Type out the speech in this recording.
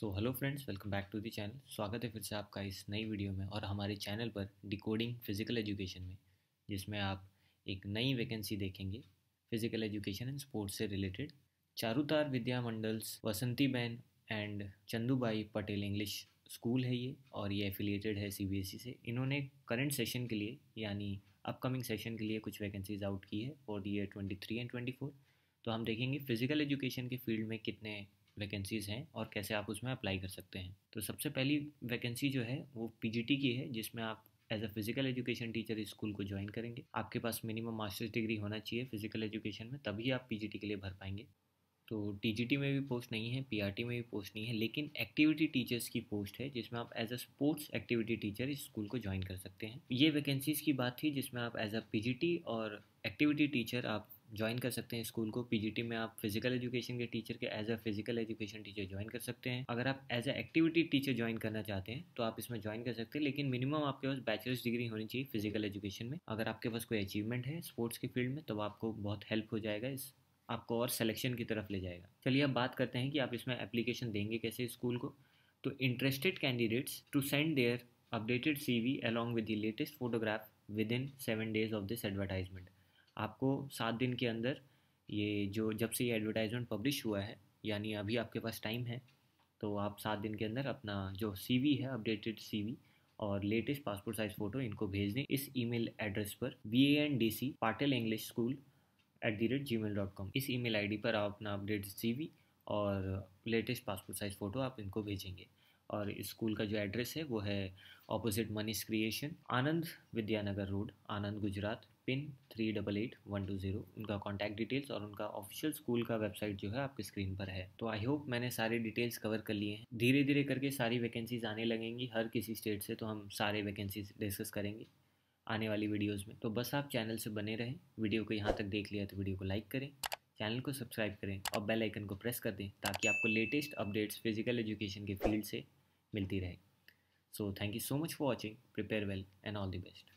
तो hello friends welcome back to the channel स्वागत है फिर से आपका इस नई वीडियो में और हमारे चैनल पर डिकोडिंग फिजिकल एजुकेशन में जिसमें आप एक नई वैकेंसी देखेंगे फिजिकल एजुकेशन एंड स्पोर्ट्स से related Charutar Vidya Mandal's Vasanti Bahen and Chandubhai Patel English school है ये और ये एफिलिएटेड है सी e से इन्होंने करंट सेशन के लिए यानी अपकमिंग सेशन के लिए कुछ वैकेंसीज आउट की है for the year twenty and twenty तो हम देखेंगे फिजिकल एजुकेशन के फील्ड में कितने वैकेंसीज़ हैं और कैसे आप उसमें अप्लाई कर सकते हैं तो सबसे पहली वैकेंसी जो है वो पी की है जिसमें आप as a physical education teacher इस स्कूल को ज्वाइन करेंगे आपके पास मिनिमम मास्टर्स डिग्री होना चाहिए फिजिकल एजुकेशन में तभी आप पी के लिए भर पाएंगे तो टी में भी पोस्ट नहीं है पी में भी पोस्ट नहीं है लेकिन एक्टिविटी टीचर्स की पोस्ट है जिसमें आप as a sports activity teacher इस स्कूल को ज्वाइन कर सकते हैं ये वैकेंसीज़ की बात थी जिसमें आप एज अ पी और एक्टिविटी टीचर आप ज्वाइन कर सकते हैं स्कूल को पीजीटी में आप फिजिकल एजुकेशन के टीचर के as a physical education teacher join कर सकते हैं अगर आप as a activity teacher join करना चाहते हैं तो आप इसमें ज्वाइन कर सकते हैं लेकिन मिनिमम आपके पास बैचलर्स डिग्री होनी चाहिए फिजिकल एजुकेशन में अगर आपके पास कोई अचीवमेंट है स्पोर्ट्स के फील्ड में तो आपको बहुत हेल्प हो जाएगा इस आपको और सिलेक्शन की तरफ ले जाएगा चलिए अब बात करते हैं कि आप इसमें एप्लीकेशन देंगे कैसे स्कूल को तो interested candidates to send their updated C V along with the latest photograph within seven days of this advertisement आपको सात दिन के अंदर ये जो जब से ये एडवर्टाइजमेंट पब्लिश हुआ है यानी अभी आपके पास टाइम है तो आप सात दिन के अंदर अपना जो सी है अपडेटेड सी और लेटेस्ट पासपोर्ट साइज़ फ़ोटो इनको भेज दें इस ईमेल एड्रेस पर V A N D C Patil English school at the rate gmail dot com इस ईमेल आईडी पर आप अपना अपडेट सी और लेटेस्ट पासपोर्ट साइज़ फ़ोटो आप इनको भेजेंगे और इस स्कूल का जो एड्रेस है वो है opposite Manish creation Anand Vidyanagar road Anand Gujarat pin three double eight one two zero उनका कॉन्टैक्ट डिटेल्स और उनका ऑफिशियल स्कूल का वेबसाइट जो है आपके स्क्रीन पर है तो आई होप मैंने सारे डिटेल्स कवर कर लिए हैं धीरे धीरे करके सारी वैकेंसीज आने लगेंगी हर किसी स्टेट से तो हम सारे वैकेंसीज डिस्कस करेंगे आने वाली वीडियोस में तो बस आप चैनल से बने रहें वीडियो को यहाँ तक देख लिया तो वीडियो को लाइक करें चैनल को सब्सक्राइब करें और बेल आइकन को प्रेस कर दें ताकि आपको लेटेस्ट अपडेट्स फिजिकल एजुकेशन के फील्ड से मिलती रहे so thank you so much for watching prepare well and all the best